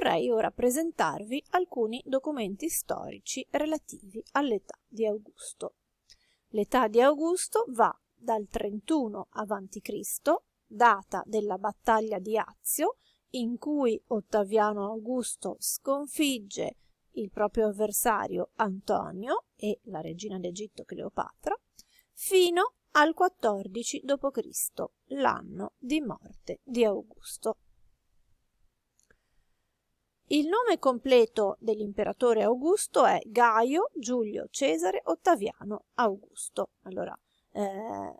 vorrei ora presentarvi alcuni documenti storici relativi all'età di Augusto. L'età di Augusto va dal 31 a.C., data della battaglia di Azio, in cui Ottaviano Augusto sconfigge il proprio avversario Antonio e la regina d'Egitto Cleopatra, fino al 14 d.C., l'anno di morte di Augusto. Il nome completo dell'imperatore Augusto è Gaio Giulio Cesare Ottaviano Augusto. Allora, eh,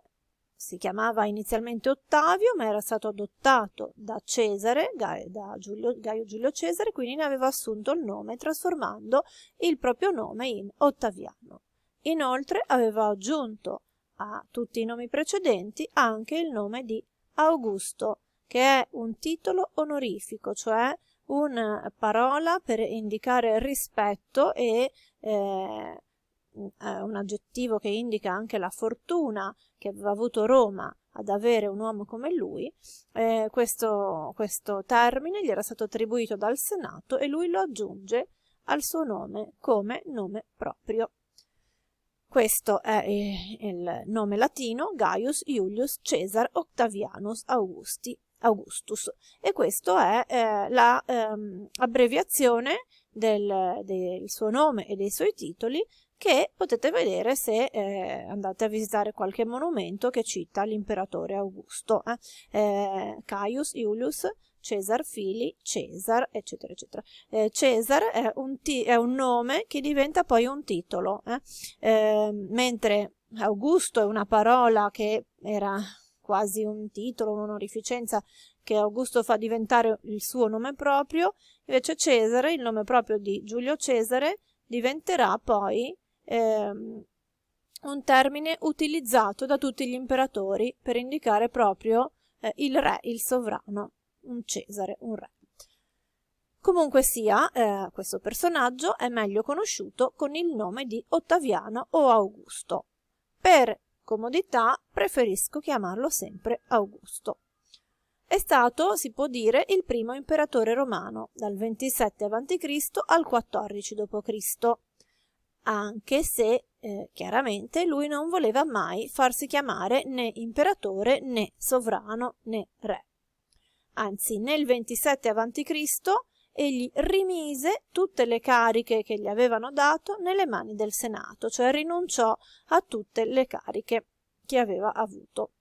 si chiamava inizialmente Ottavio, ma era stato adottato da Cesare, da Giulio, Gaio Giulio Cesare, quindi ne aveva assunto il nome trasformando il proprio nome in Ottaviano. Inoltre aveva aggiunto a tutti i nomi precedenti anche il nome di Augusto, che è un titolo onorifico, cioè una parola per indicare rispetto e eh, eh, un aggettivo che indica anche la fortuna che aveva avuto Roma ad avere un uomo come lui, eh, questo, questo termine gli era stato attribuito dal Senato e lui lo aggiunge al suo nome come nome proprio. Questo è eh, il nome latino Gaius Iulius Caesar Octavianus Augusti Augustus. E questa è eh, la ehm, del, del, suo nome e dei suoi titoli che potete vedere se eh, andate a visitare qualche monumento che cita l'imperatore Augusto, eh? eh Caius, Iulius, Cesar Fili, Cesar, eccetera, eccetera. Eh, Cesar è un, è un, nome che diventa poi un titolo, eh? Eh, mentre Augusto è una parola che era quasi un titolo, un'onorificenza che Augusto fa diventare il suo nome proprio, invece Cesare, il nome proprio di Giulio Cesare, diventerà poi ehm, un termine utilizzato da tutti gli imperatori per indicare proprio eh, il re, il sovrano, un Cesare, un re. Comunque sia, eh, questo personaggio è meglio conosciuto con il nome di Ottaviano o Augusto. Per comodità preferisco chiamarlo sempre Augusto. È stato, si può dire, il primo imperatore romano, dal 27 a.C. al 14 d.C., anche se eh, chiaramente lui non voleva mai farsi chiamare né imperatore né sovrano né re. Anzi, nel 27 a.C egli rimise tutte le cariche che gli avevano dato nelle mani del Senato, cioè rinunciò a tutte le cariche che aveva avuto.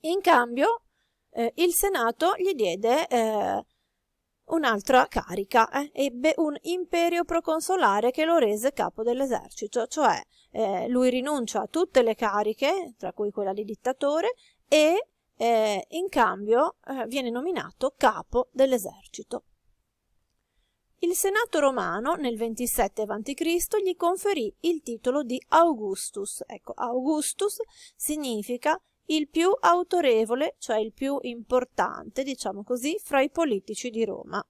In cambio, eh, il Senato gli diede eh, un'altra carica, eh, ebbe un imperio proconsolare che lo rese capo dell'esercito, cioè eh, lui rinuncia a tutte le cariche, tra cui quella di dittatore, e eh, in cambio eh, viene nominato capo dell'esercito. Il Senato romano nel 27 a.C. gli conferì il titolo di Augustus. Ecco, Augustus significa il più autorevole, cioè il più importante, diciamo così, fra i politici di Roma.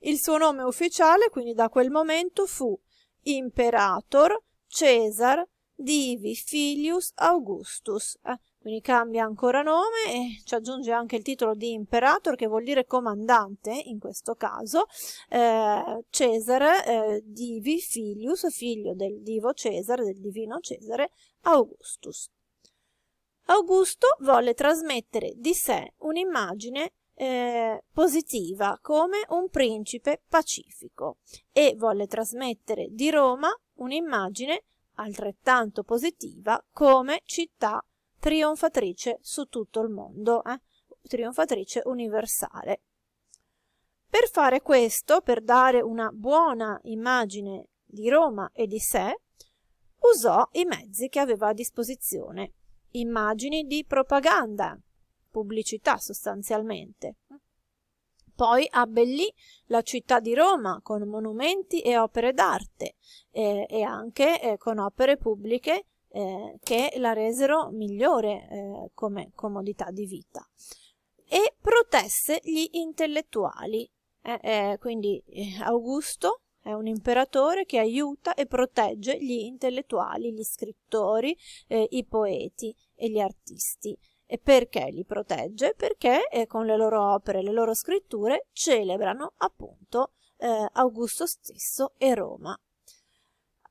Il suo nome ufficiale, quindi da quel momento, fu Imperator Cesar Divi Filius Augustus. Eh, quindi cambia ancora nome e ci aggiunge anche il titolo di imperator che vuol dire comandante in questo caso eh, Cesare eh, Divi Filius figlio del divo Cesare del divino Cesare Augustus Augusto volle trasmettere di sé un'immagine eh, positiva come un principe pacifico e volle trasmettere di Roma un'immagine altrettanto positiva come città pacifica trionfatrice su tutto il mondo, eh? trionfatrice universale. Per fare questo, per dare una buona immagine di Roma e di sé, usò i mezzi che aveva a disposizione, immagini di propaganda, pubblicità sostanzialmente. Poi abbellì la città di Roma con monumenti e opere d'arte eh, e anche eh, con opere pubbliche eh, che la resero migliore eh, come comodità di vita e protesse gli intellettuali. Eh, eh quindi eh, Augusto è un imperatore che aiuta e protegge gli intellettuali, gli scrittori, eh, i poeti e gli artisti. E perché li protegge? Perché con le loro opere, e le loro scritture celebrano appunto Augusto stesso e Roma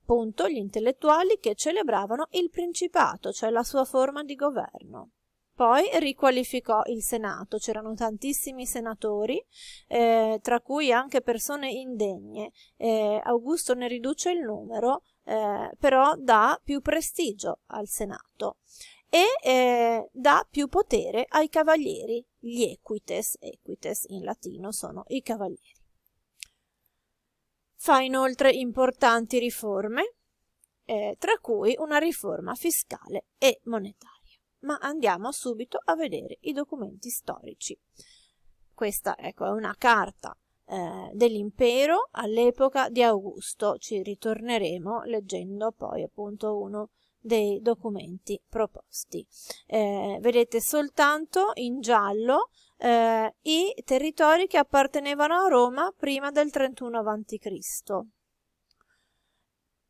appunto gli intellettuali che celebravano il principato, cioè la sua forma di governo. Poi riqualificò il Senato, c'erano tantissimi senatori, eh, tra cui anche persone indegne. Eh, Augusto ne riduce il numero, eh, però dà più prestigio al Senato e eh, dà più potere ai cavalieri, gli equites, equites in latino sono i cavalieri. Fa inoltre importanti riforme, eh, tra cui una riforma fiscale e monetaria. Ma andiamo subito a vedere i documenti storici. Questa ecco, è una carta eh, dell'impero all'epoca di Augusto. Ci ritorneremo leggendo poi appunto uno dei documenti proposti. Eh, vedete soltanto in giallo eh, i territori che appartenevano a Roma prima del 31 a.C.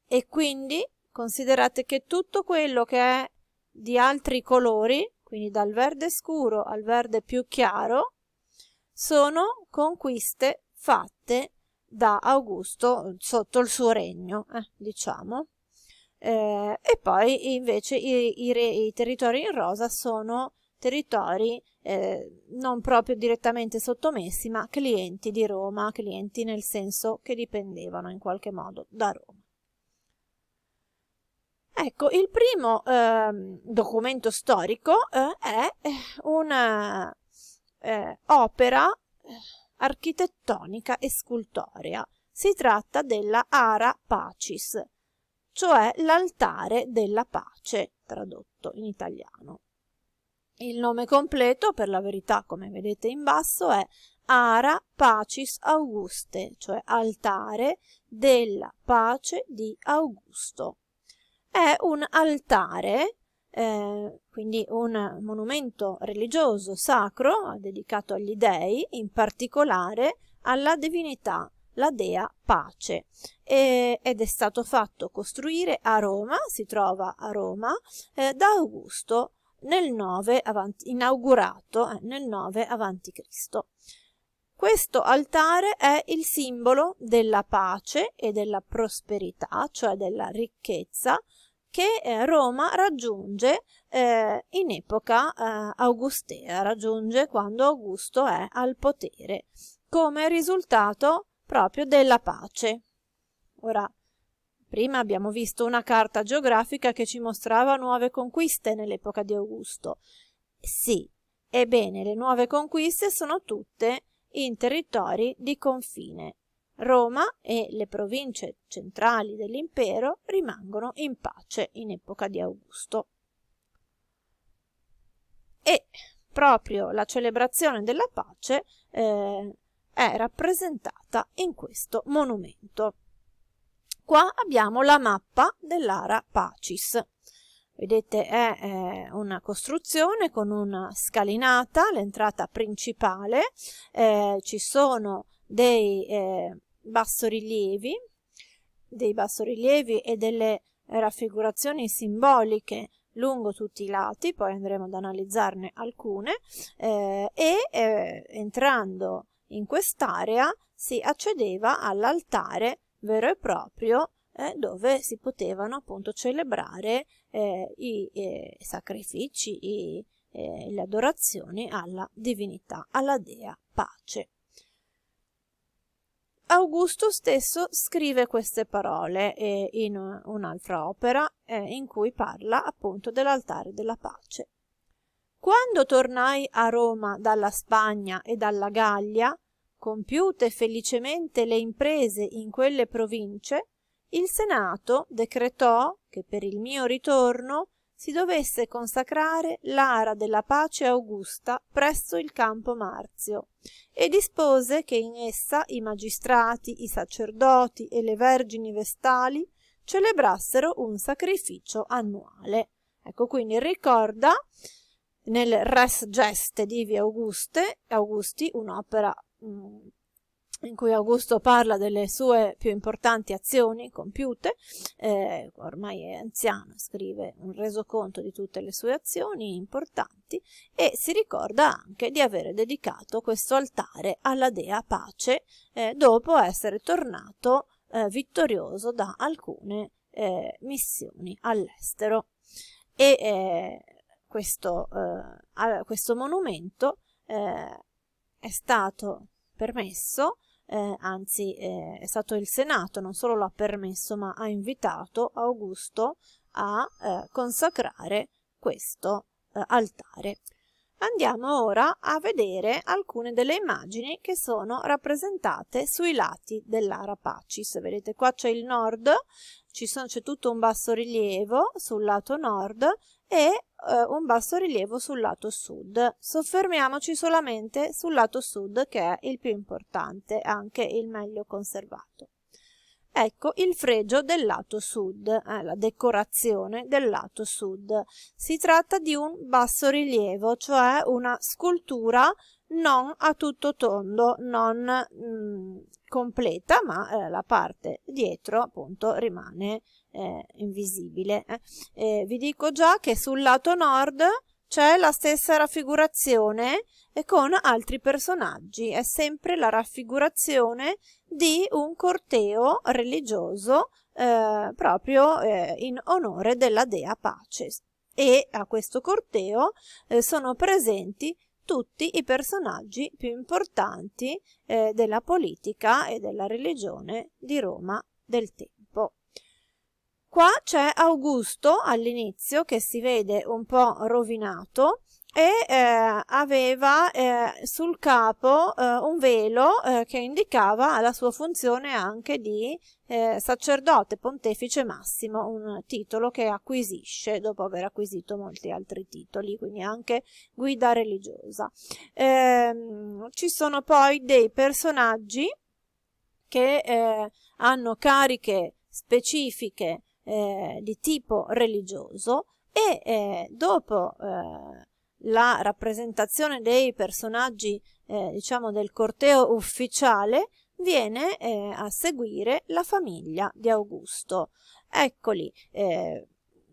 E quindi considerate che tutto quello che è di altri colori, quindi dal verde scuro al verde più chiaro, sono conquiste fatte da Augusto sotto il suo regno, eh, diciamo. Eh, e poi invece i, i, re, i territori in rosa sono territori eh, non proprio direttamente sottomessi, ma clienti di Roma, clienti nel senso che dipendevano in qualche modo da Roma. Ecco, il primo eh, documento storico eh, è eh, un'opera eh, eh, architettonica e scultorea. Si tratta della Ara Pacis, cioè l'altare della pace, tradotto in italiano. Il nome completo, per la verità, come vedete in basso, è Ara Pacis Auguste, cioè altare della pace di Augusto. È un altare, eh, quindi un monumento religioso sacro dedicato agli dei, in particolare alla divinità, la dea Pace, e, ed è stato fatto costruire a Roma, si trova a Roma, eh, da Augusto nel 9 avanti, inaugurato eh, nel 9 avanti Cristo. Questo altare è il simbolo della pace e della prosperità, cioè della ricchezza, che eh, Roma raggiunge eh, in epoca eh, augustea, raggiunge quando Augusto è al potere, come risultato proprio della pace. Ora, Prima abbiamo visto una carta geografica che ci mostrava nuove conquiste nell'epoca di Augusto. Sì, ebbene, le nuove conquiste sono tutte in territori di confine. Roma e le province centrali dell'impero rimangono in pace in epoca di Augusto. E proprio la celebrazione della pace eh, è rappresentata in questo monumento qua abbiamo la mappa dell'Ara Pacis. Vedete è eh, una costruzione con una scalinata, l'entrata principale, eh, ci sono dei eh, bassorilievi, dei bassorilievi e delle raffigurazioni simboliche lungo tutti i lati, poi andremo ad analizzarne alcune, eh, e eh, entrando in quest'area si accedeva all'altare vero e proprio eh, dove si potevano appunto celebrare eh, i eh, sacrifici, i, eh, le adorazioni alla divinità, alla dea pace. Augusto stesso scrive queste parole eh, in un'altra opera eh, in cui parla appunto dell'altare della pace. Quando tornai a Roma dalla Spagna e dalla Gallia, Compiute felicemente le imprese in quelle province, il Senato decretò che per il mio ritorno si dovesse consacrare l'ara della pace augusta presso il campo Marzio e dispose che in essa i magistrati, i sacerdoti e le vergini vestali celebrassero un sacrificio annuale. Ecco quindi ricorda nel Res Geste di Augusti, un'opera Mm, in cui Augusto parla delle sue più importanti azioni compiute, eh, ormai è anziano, scrive un resoconto di tutte le sue azioni importanti e si ricorda anche di avere dedicato questo altare alla dea Pace eh, dopo essere tornato eh, vittorioso da alcune eh, missioni all'estero. E eh, questo, eh, questo, monumento è stato permesso, eh, anzi eh, è stato il Senato, non solo l'ha permesso, ma ha invitato Augusto a eh, consacrare questo eh, altare. Andiamo ora a vedere alcune delle immagini che sono rappresentate sui lati dell'Ara Pacis. Vedete qua c'è il nord, c'è tutto un bassorilievo sul lato nord e eh, un bassorilievo sul lato sud. Soffermiamoci solamente sul lato sud che è il più importante, anche il meglio conservato. Ecco il fregio del lato sud, eh, la decorazione del lato sud. Si tratta di un bassorilievo, cioè una scultura non a tutto tondo, non mh, mm, completa, ma eh, la parte dietro appunto rimane eh, invisibile. Eh. Eh, vi dico già che sul lato nord c'è la stessa raffigurazione e con altri personaggi, è sempre la raffigurazione di un corteo religioso eh, proprio eh, in onore della dea Pace. E a questo corteo eh, sono presenti tutti i personaggi più importanti eh, della politica e della religione di Roma del tempo. Qua c'è Augusto all'inizio che si vede un po' rovinato e eh, aveva eh, sul capo eh, un velo eh, che indicava la sua funzione anche di eh, sacerdote pontefice massimo, un titolo che acquisisce dopo aver acquisito molti altri titoli, quindi anche guida religiosa. Ehm, ci sono poi dei personaggi che eh, hanno cariche specifiche eh, di tipo religioso e eh, dopo eh, la rappresentazione dei personaggi eh, diciamo del corteo ufficiale viene eh, a seguire la famiglia di Augusto. Eccoli, eh,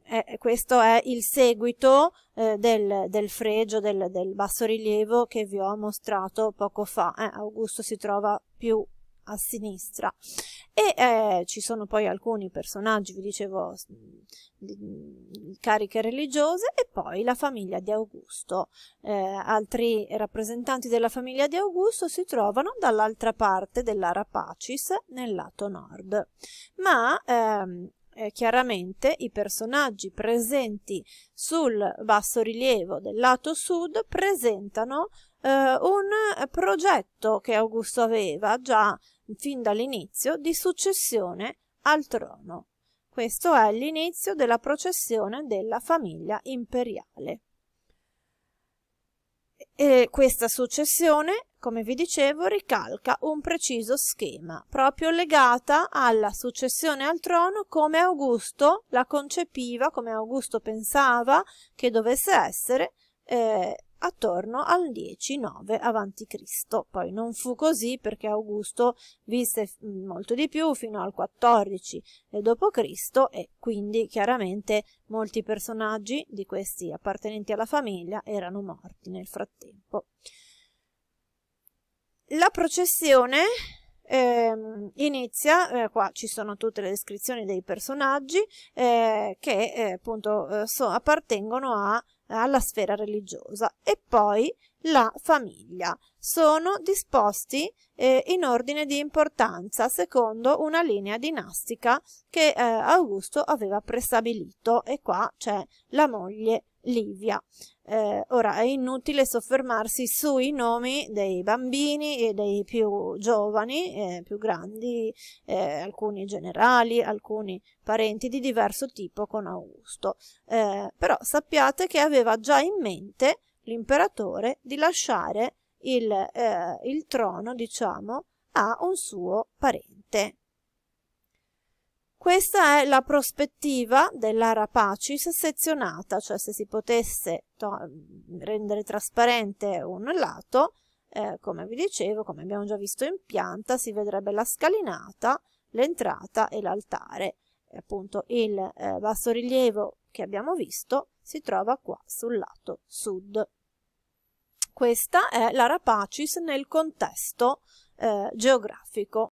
eh, questo è il seguito eh, del, del, fregio, del, del bassorilievo che vi ho mostrato poco fa. Eh, Augusto si trova più a sinistra e eh, ci sono poi alcuni personaggi, vi dicevo, di cariche religiose e poi la famiglia di Augusto. Eh, altri rappresentanti della famiglia di Augusto si trovano dall'altra parte della Rapacis, nel lato nord. Ma ehm, eh, chiaramente i personaggi presenti sul bassorilievo del lato sud presentano eh, un progetto che Augusto aveva già fin dall'inizio, di successione al trono. Questo è l'inizio della processione della famiglia imperiale. E questa successione, come vi dicevo, ricalca un preciso schema, proprio legata alla successione al trono come Augusto la concepiva, come Augusto pensava che dovesse essere eh, attorno al 10-9 a.C. Poi non fu così perché Augusto visse mm, molto di più fino al 14 d.C. e quindi chiaramente molti personaggi di questi appartenenti alla famiglia erano morti nel frattempo. La processione eh, inizia, eh, qua ci sono tutte le descrizioni dei personaggi eh, che eh, appunto eh, so, appartengono a alla sfera religiosa e poi la famiglia. Sono disposti eh, in ordine di importanza secondo una linea dinastica che eh, Augusto aveva prestabilito e qua c'è la moglie Livia. Eh, ora è inutile soffermarsi sui nomi dei bambini e dei più giovani, eh, più grandi, eh, alcuni generali, alcuni parenti di diverso tipo con Augusto. Eh, però sappiate che aveva già in mente l'imperatore di lasciare il, eh, il trono, diciamo, a un suo parente. Questa è la prospettiva della rapacis sezionata, cioè se si potesse rendere trasparente un lato, eh, come vi dicevo, come abbiamo già visto in pianta, si vedrebbe la scalinata, l'entrata e l'altare. Appunto il eh, bassorilievo che abbiamo visto si trova qua sul lato sud. Questa è la rapacis nel contesto eh, geografico